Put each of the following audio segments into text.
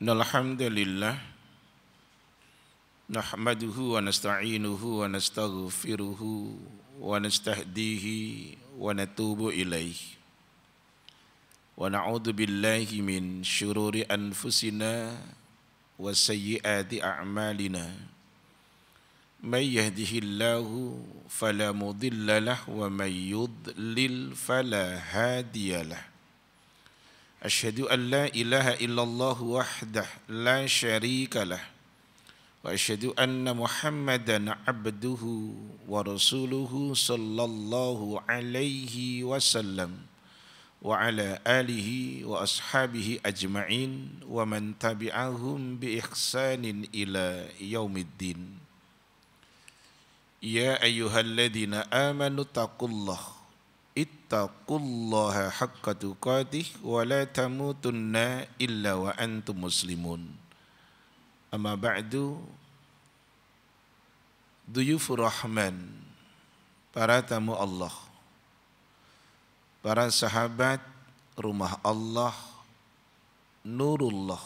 إن الحمد لله نحمده ونستعينه ونستغفره ونستهديه ونتوب إليه ونعوذ بالله من شرور أنفسنا وسيئات أعمالنا من يهده الله فلا مضل له ومن يضلل فلا هادي له أشهد أن لا إله إلا الله وحده لا شريك له وأشهد أن محمدا عبده ورسوله صلى الله عليه وسلم وعلى آله وأصحابه أجمعين ومن تبعهم بإحسان إلى يوم الدين يا أيها الذين آمنوا اتقوا الله ittaqullaha haqqa tuqatih wa la tamutunna illa wa antum muslimun amma ba'du duyufur rahman para tamu Allah para sahabat rumah Allah nurullah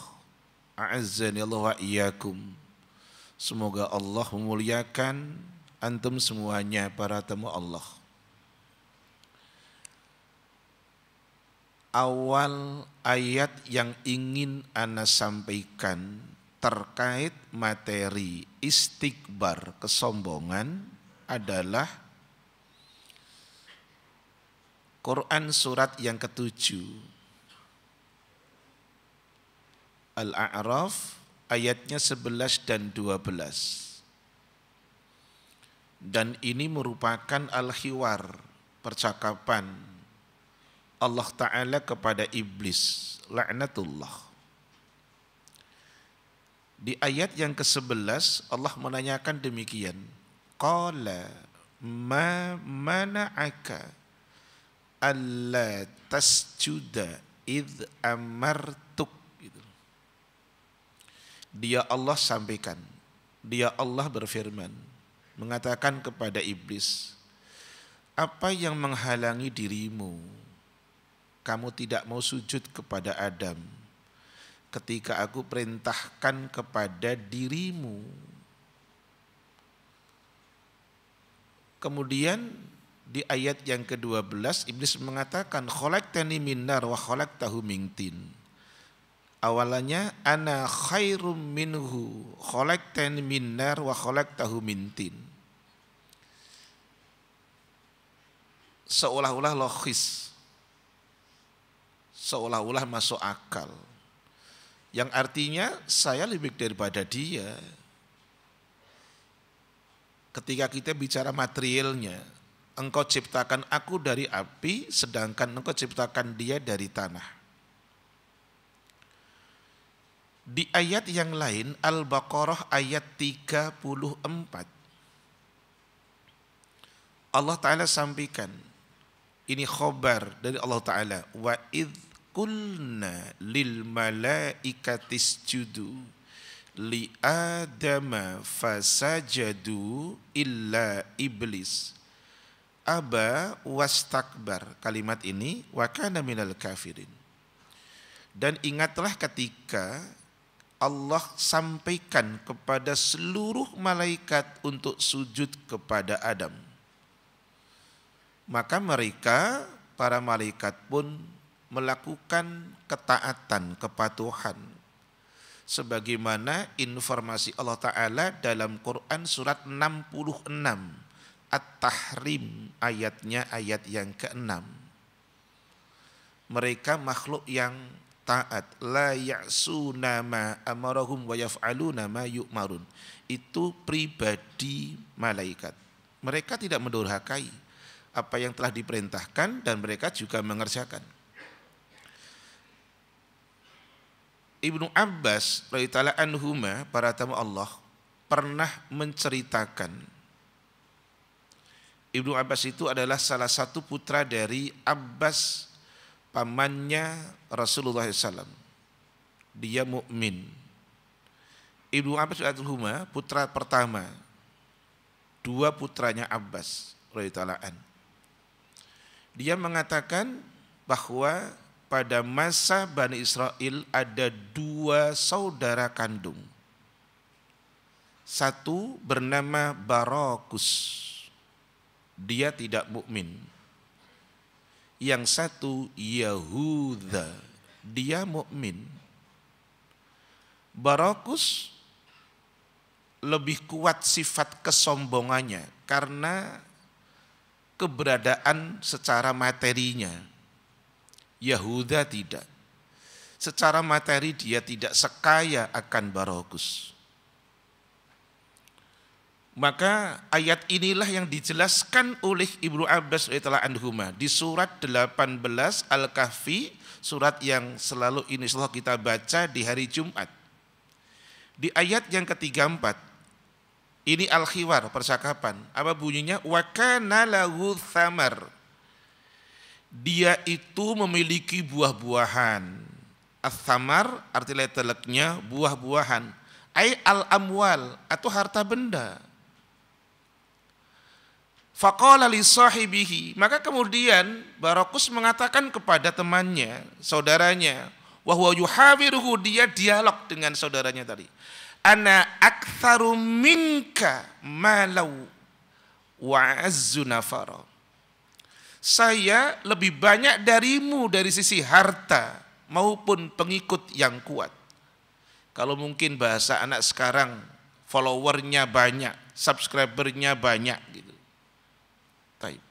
a'azzani Allah wa iyyakum semoga Allah memuliakan antum semuanya para tamu Allah awal ayat yang ingin Ana sampaikan terkait materi istikbar kesombongan adalah Quran surat yang ketujuh Al-A'raf ayatnya 11 dan 12 dan ini merupakan al-hiwar, percakapan Allah Ta'ala kepada iblis. La'natullah. Di ayat yang ke-11 Allah menanyakan demikian. Qala ma mana'aka alla tasjuda id amartuk. Gitu. Dia Allah sampaikan. Dia Allah berfirman. Mengatakan kepada iblis. Apa yang menghalangi dirimu kamu tidak mau sujud kepada Adam ketika aku perintahkan kepada dirimu. Kemudian di ayat yang ke-12 iblis mengatakan khalaqtani min nar wa khalaqtahu min tin. Awalannya ana khairum minhu khalaqtani min nar wa khalaqtahu min tin. Seolah-olah logis seolah-olah masuk akal. Yang artinya saya lebih baik daripada dia. Ketika kita bicara materialnya, engkau ciptakan aku dari api, sedangkan engkau ciptakan dia dari tanah. Di ayat yang lain Al-Baqarah ayat 34 Allah Ta'ala sampaikan Ini khobar dari Allah Ta'ala Wa qulna lil malaikati isjudu li adama fasajadu illa iblis aba wastakbar kalimat ini wa kana minal kafirin dan ingatlah ketika Allah sampaikan kepada seluruh malaikat untuk sujud kepada Adam. Maka mereka, para malaikat pun melakukan ketaatan, kepatuhan. Sebagaimana informasi Allah Ta'ala dalam Quran surat 66 At-Tahrim ayatnya ayat yang ke-6. Mereka makhluk yang taat la ya'suna ma amarahum wa yaf'aluna ma yu'marun itu pribadi malaikat mereka tidak mendurhakai apa yang telah diperintahkan dan mereka juga mengerjakan Ibnu Abbas radhiyallahu anhuma para tamu Allah pernah menceritakan Ibnu Abbas itu adalah salah satu putra dari Abbas pamannya Rasulullah SAW. Dia mukmin. Ibnu Abbas al-Huma, putra pertama. Dua putranya Abbas radhiyallahu Dia mengatakan bahwa pada masa Bani Israel ada dua saudara kandung. Satu bernama Barokus. Dia tidak mukmin. Yang satu Yahuda. Dia mukmin. Barokus lebih kuat sifat kesombongannya karena keberadaan secara materinya Yahuda tidak. Secara materi dia tidak sekaya akan Barokus. Maka ayat inilah yang dijelaskan oleh Ibnu Abbas radhiyallahu anhuma di surat 18 Al-Kahfi, surat yang selalu ini selalu kita baca di hari Jumat. Di ayat yang ketiga empat ini al-khiwar percakapan. Apa bunyinya? Wa kana lahu thamar dia itu memiliki buah-buahan. As-samar artinya teleknya buah-buahan. Ay al-amwal atau harta benda. Faqala li sahibihi. Maka kemudian Barokus mengatakan kepada temannya, saudaranya, wahwa yuhawiruhu dia dialog dengan saudaranya tadi. Ana aktsaru minka malau wa azzu nafara saya lebih banyak darimu dari sisi harta maupun pengikut yang kuat. Kalau mungkin bahasa anak sekarang followernya banyak, subscribernya banyak gitu. Taib.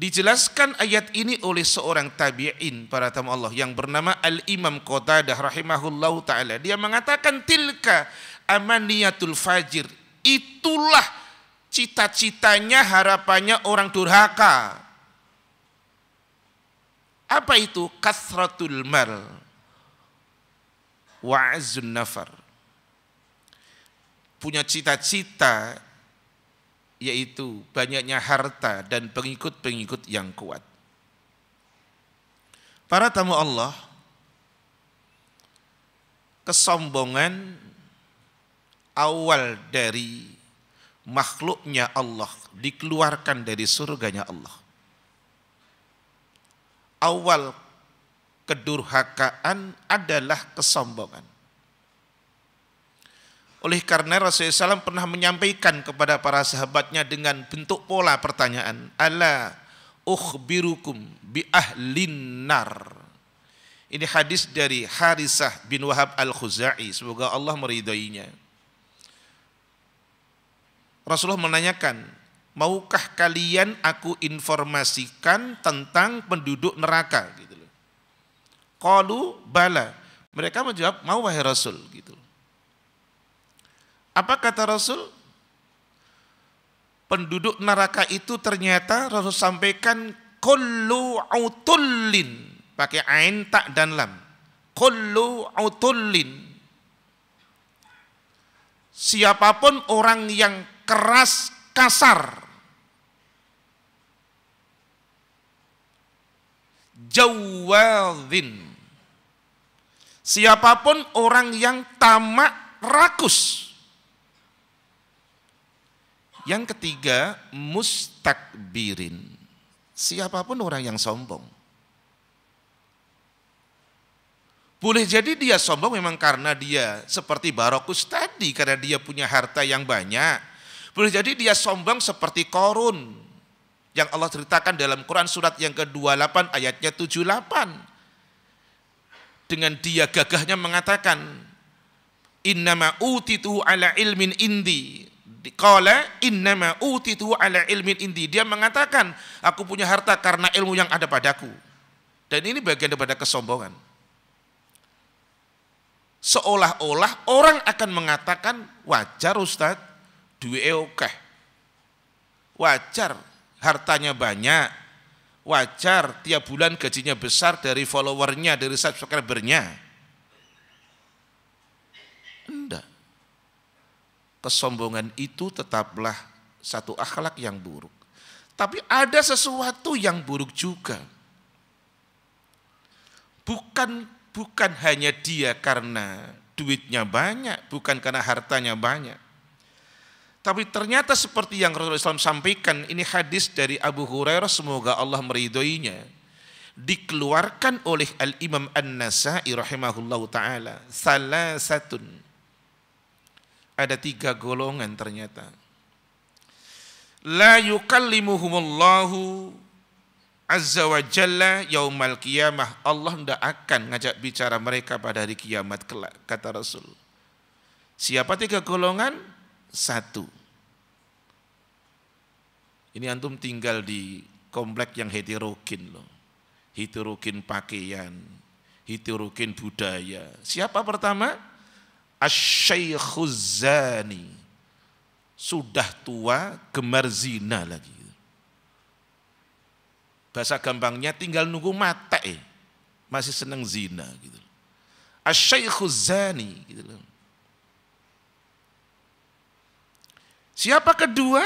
Dijelaskan ayat ini oleh seorang tabi'in para tamu Allah yang bernama Al-Imam Qatadah rahimahullahu taala. Dia mengatakan tilka amaniyatul fajir. Itulah cita-citanya harapannya orang durhaka. Apa itu? Kasratul mal wa azun nafar. Punya cita-cita yaitu banyaknya harta dan pengikut-pengikut yang kuat. Para tamu Allah, kesombongan awal dari makhluknya Allah dikeluarkan dari surganya Allah. Awal kedurhakaan adalah kesombongan. Oleh karena Rasulullah SAW pernah menyampaikan kepada para sahabatnya dengan bentuk pola pertanyaan. Ala ukhbirukum bi ahlin nar. Ini hadis dari Harisah bin Wahab al-Khuzai. Semoga Allah meridainya. Rasulullah menanyakan, maukah kalian aku informasikan tentang penduduk neraka? Gitu loh. Kalu bala. Mereka menjawab, mau wahai Rasul. Gitu. Apa kata Rasul? Penduduk neraka itu ternyata Rasul sampaikan kullu utullin. Pakai ain, tak, dan lam. Kullu utullin. Siapapun orang yang keras kasar. Jawadin. Siapapun orang yang tamak rakus. Yang ketiga, mustakbirin. Siapapun orang yang sombong. Boleh jadi dia sombong memang karena dia seperti Barokus tadi, karena dia punya harta yang banyak, boleh jadi dia sombong seperti korun. Yang Allah ceritakan dalam Quran surat yang ke-28 ayatnya 78. Dengan dia gagahnya mengatakan, Innama utitu ala ilmin indi. Qala innama utitu ala ilmin indi. Dia mengatakan, aku punya harta karena ilmu yang ada padaku. Dan ini bagian daripada kesombongan. Seolah-olah orang akan mengatakan, wajar Ustadz, duwike oke Wajar hartanya banyak. Wajar tiap bulan gajinya besar dari followernya, dari subscribernya. Enggak. Kesombongan itu tetaplah satu akhlak yang buruk. Tapi ada sesuatu yang buruk juga. Bukan bukan hanya dia karena duitnya banyak, bukan karena hartanya banyak tapi ternyata seperti yang Rasulullah SAW sampaikan, ini hadis dari Abu Hurairah, semoga Allah meridhoinya. Dikeluarkan oleh Al-Imam An-Nasai rahimahullahu ta'ala. Salah satu. Ada tiga golongan ternyata. La yukallimuhumullahu azza wa jalla yaumal qiyamah. Allah tidak akan ngajak bicara mereka pada hari kiamat kelak, kata Rasul. Siapa tiga golongan? satu. Ini antum tinggal di komplek yang heterogen loh. Heterogen pakaian, heterogen budaya. Siapa pertama? Asyikhuzani, Sudah tua, gemar zina lagi. Bahasa gampangnya tinggal nunggu eh. Masih senang zina gitu. gitu loh Siapa kedua?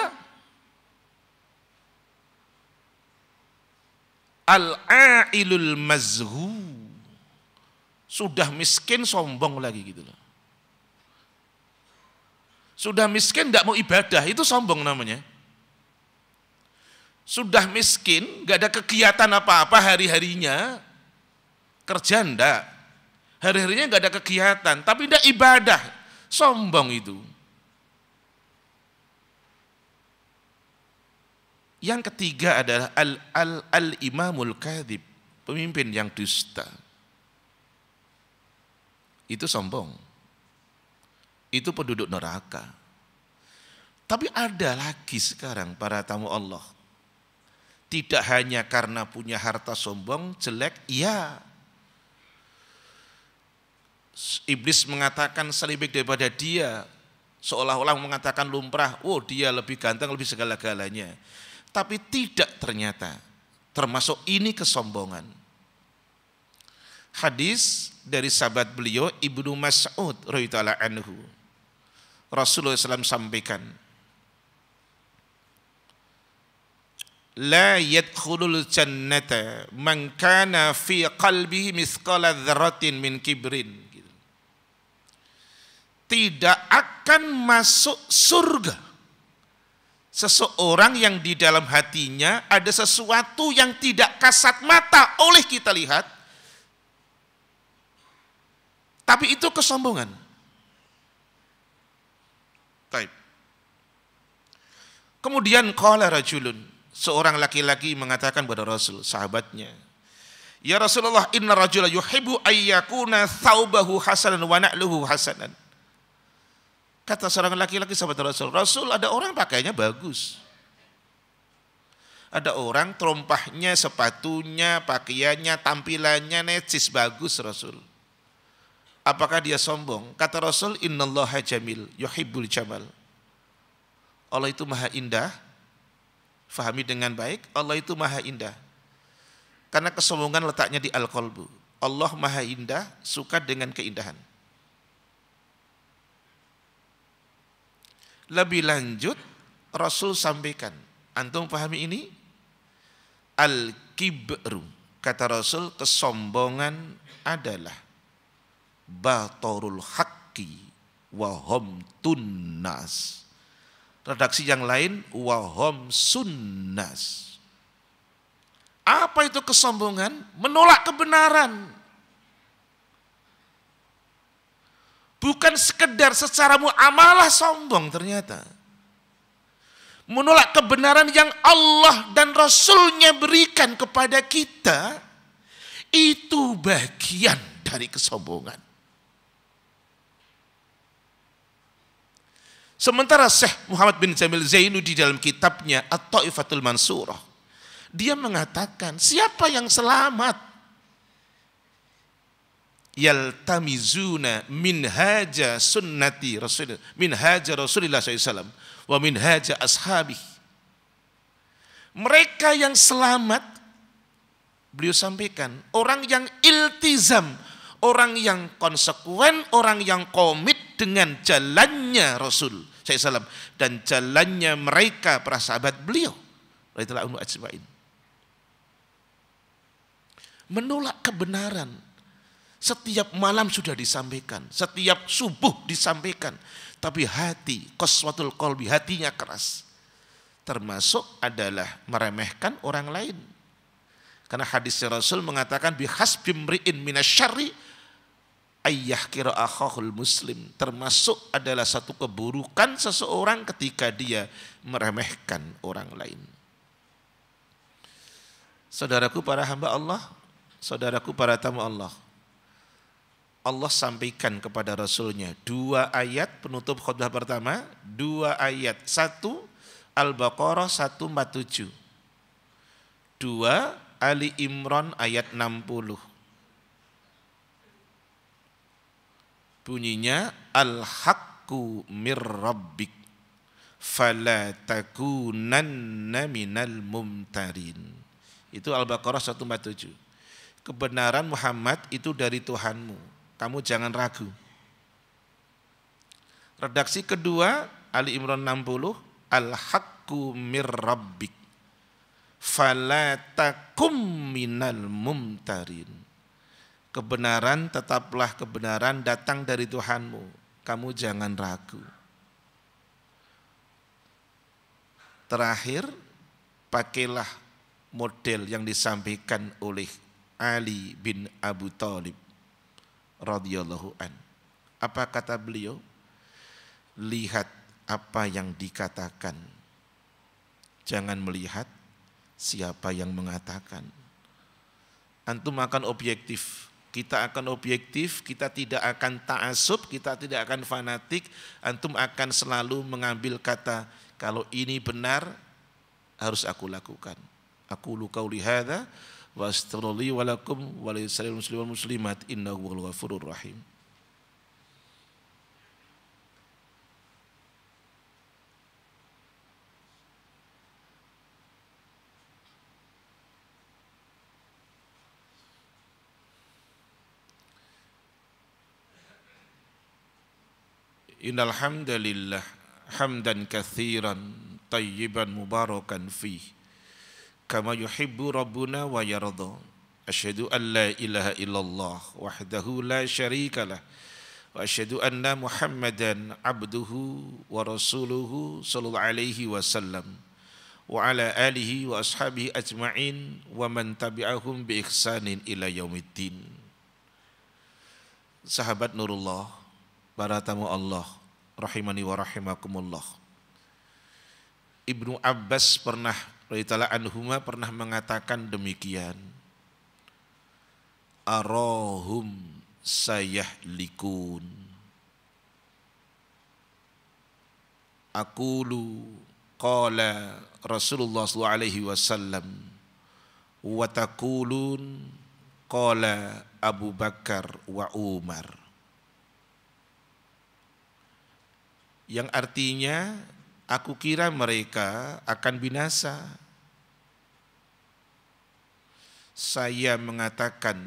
Al-ailul mazhu. Sudah miskin sombong lagi gitu loh. Sudah miskin tidak mau ibadah, itu sombong namanya. Sudah miskin, nggak ada kegiatan apa-apa hari-harinya, kerja ndak. Hari-harinya nggak ada kegiatan, tapi tidak ibadah, sombong itu. Yang ketiga adalah al al al, imamul kadhib, pemimpin yang dusta. Itu sombong. Itu penduduk neraka. Tapi ada lagi sekarang para tamu Allah. Tidak hanya karena punya harta sombong, jelek, iya. Iblis mengatakan selibik daripada dia, seolah-olah mengatakan lumrah, oh dia lebih ganteng, lebih segala-galanya tapi tidak ternyata. Termasuk ini kesombongan. Hadis dari sahabat beliau Ibnu Mas'ud radhiyallahu anhu. Rasulullah SAW sampaikan, La yadkhulul jannata man kana fi qalbihi mithqala dzarratin min kibrin. Tidak akan masuk surga seseorang yang di dalam hatinya ada sesuatu yang tidak kasat mata oleh kita lihat, tapi itu kesombongan. Taib. Kemudian qala rajulun, seorang laki-laki mengatakan kepada Rasul, sahabatnya, Ya Rasulullah, inna rajula yuhibu ayyakuna thawbahu hasanan wa na'luhu hasanan. Kata seorang laki-laki sahabat Rasul, Rasul ada orang pakainya bagus. Ada orang terompahnya, sepatunya, pakaiannya, tampilannya necis bagus Rasul. Apakah dia sombong? Kata Rasul, innallaha jamil, yuhibbul jamal. Allah itu maha indah, fahami dengan baik, Allah itu maha indah. Karena kesombongan letaknya di al-qalbu. Allah maha indah, suka dengan keindahan. Lebih lanjut Rasul sampaikan, antum pahami ini? Al-kibru. Kata Rasul, kesombongan adalah batorul haqqi wahom tunnas. Redaksi yang lain, wahom sunnas. Apa itu kesombongan? Menolak kebenaran. Bukan sekedar secara muamalah sombong ternyata. Menolak kebenaran yang Allah dan Rasulnya berikan kepada kita, itu bagian dari kesombongan. Sementara Syekh Muhammad bin Jamil Zainu di dalam kitabnya At-Ta'ifatul Mansurah, dia mengatakan siapa yang selamat yaltamizuna minhaja sunnati Rasulullah minhaja Rasulullah SAW wa minhaja ashabi mereka yang selamat beliau sampaikan orang yang iltizam orang yang konsekuen orang yang komit dengan jalannya Rasul SAW dan jalannya mereka para sahabat beliau menolak kebenaran setiap malam sudah disampaikan, setiap subuh disampaikan. Tapi hati, koswatul kolbi, hatinya keras. Termasuk adalah meremehkan orang lain. Karena hadis Rasul mengatakan bihas bimri'in minasyari ayyah kira akhahul muslim. Termasuk adalah satu keburukan seseorang ketika dia meremehkan orang lain. Saudaraku para hamba Allah, saudaraku para tamu Allah. Allah sampaikan kepada Rasulnya dua ayat penutup khutbah pertama dua ayat satu Al-Baqarah 147 dua Ali Imran ayat 60 bunyinya al hakku mirrabbik fala takunanna minal mumtarin itu Al-Baqarah 147 kebenaran Muhammad itu dari Tuhanmu kamu jangan ragu. Redaksi kedua Ali Imran 60 Al-haqqu mir rabbik minal mumtarin. Kebenaran tetaplah kebenaran datang dari Tuhanmu. Kamu jangan ragu. Terakhir, pakailah model yang disampaikan oleh Ali bin Abu Talib radhiyallahu an. Apa kata beliau? Lihat apa yang dikatakan. Jangan melihat siapa yang mengatakan. Antum akan objektif. Kita akan objektif, kita tidak akan ta'asub, kita tidak akan fanatik. Antum akan selalu mengambil kata, kalau ini benar harus aku lakukan. Aku lukau lihada واستغفر لي ولكم ولسائر المسلمين والمسلمات انه هو الغفور الرحيم إن الحمد لله حمدا كثيرا طيبا مباركا فيه كما يحب ربنا ويرضى أشهد أن لا إله إلا الله وحده لا شريك له وأشهد أن محمدا عبده ورسوله صلى الله عليه وسلم وعلى آله وأصحابه أجمعين ومن تبعهم بإحسان إلى يوم الدين Sahabat Nurullah, para tamu Allah, rahimani wa rahimakumullah. Ibnu Abbas pernah radhiyallahu anhuma pernah mengatakan demikian. Arohum sayahlikun. Akulu qala Rasulullah sallallahu alaihi wasallam wa taqulun qala Abu Bakar wa Umar. Yang artinya aku kira mereka akan binasa saya mengatakan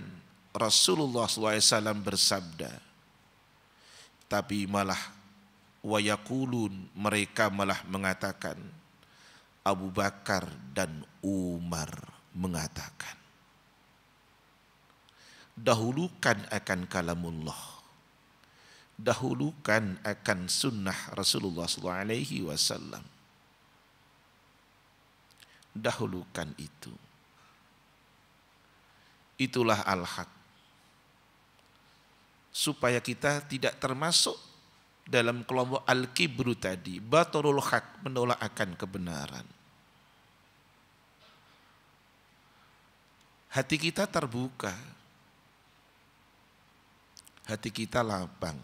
Rasulullah SAW bersabda, tapi malah wayakulun mereka malah mengatakan Abu Bakar dan Umar mengatakan. Dahulukan akan kalamullah. Dahulukan akan sunnah Rasulullah SAW. Dahulukan itu Itulah al-haq. Supaya kita tidak termasuk dalam kelompok al-kibru tadi, batarul haq, menolak akan kebenaran. Hati kita terbuka. Hati kita lapang.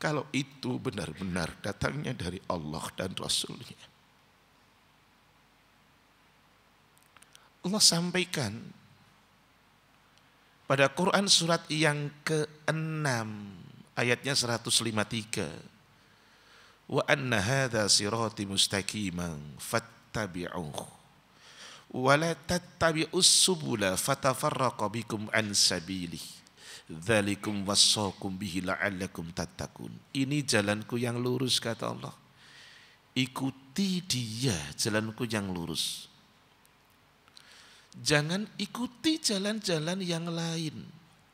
Kalau itu benar-benar datangnya dari Allah dan Rasulnya Allah sampaikan pada Quran surat yang ke-6 ayatnya 153. Wa anna hadha sirati mustaqiman fattabi'uhu wa la tattabi'us subula fatafarraqa bikum an sabilih. Dzalikum wasaqum bihi la'allakum tattaqun. Ini jalanku yang lurus kata Allah. Ikuti dia jalanku yang lurus. Jangan ikuti jalan-jalan yang lain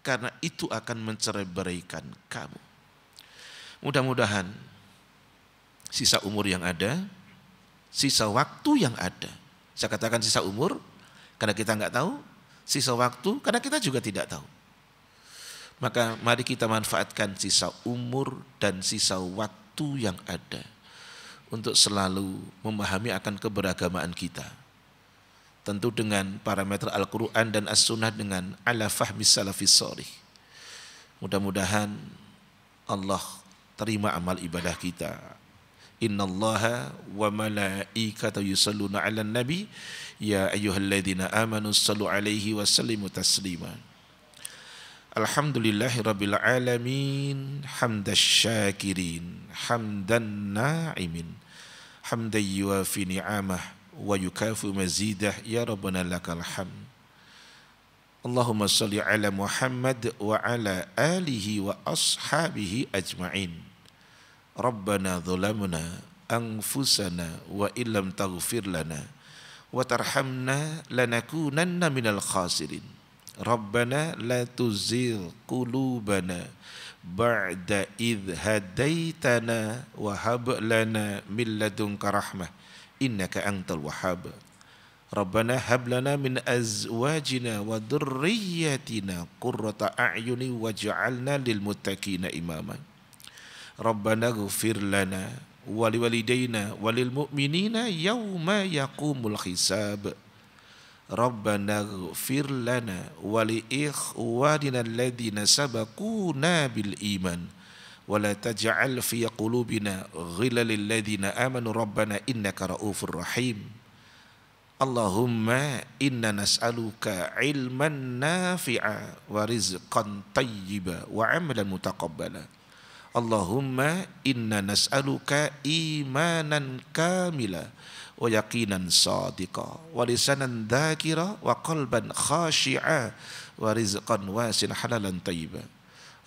karena itu akan mencerai-beraikan kamu. Mudah-mudahan sisa umur yang ada, sisa waktu yang ada. Saya katakan sisa umur karena kita nggak tahu, sisa waktu karena kita juga tidak tahu. Maka mari kita manfaatkan sisa umur dan sisa waktu yang ada untuk selalu memahami akan keberagamaan kita tentu dengan parameter Al-Quran dan As-Sunnah dengan ala fahmi salafi sorih. Mudah-mudahan Allah terima amal ibadah kita. Inna Allaha wa malaikata yusalluna ala nabi ya ayyuhalladzina amanu sallu alaihi wa sallimu taslima. Alhamdulillahi rabbil alamin hamdash hamdan na'imin hamdan yuafi ni'amah ويكافئ مزيده يا ربنا لك الحمد اللهم صل على محمد وعلى آله وأصحابه أجمعين ربنا ظلمنا أنفسنا وإن لم تغفر لنا وترحمنا لنكونن من الخاسرين ربنا لا تزغ قلوبنا بعد إذ هديتنا وهب لنا من لدنك رحمه إنك أنت الوهاب ربنا هب لنا من أزواجنا وذرياتنا قرة أعين واجعلنا للمتقين إماما ربنا اغفر لنا ولوالدينا وللمؤمنين يوم يقوم الحساب ربنا اغفر لنا ولإخواننا الذين سبقونا بالإيمان ولا تجعل في قلوبنا غلا للذين آمنوا ربنا إنك رؤوف رحيم اللهم إنا نسألك علما نافعا ورزقا طيبا وعملا متقبلا اللهم إنا نسألك إيمانا كاملا ويقينا صادقا ولسانا ذاكرا وقلبا خاشعا ورزقا واسعا حلالا طيبا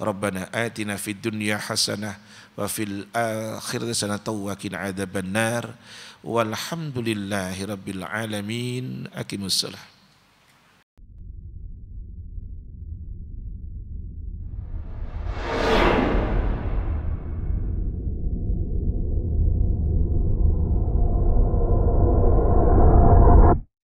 ربنا آتنا في الدنيا حسنة وفي الآخرة حسنة وقنا عذاب النار والحمد لله رب العالمين أكم السلام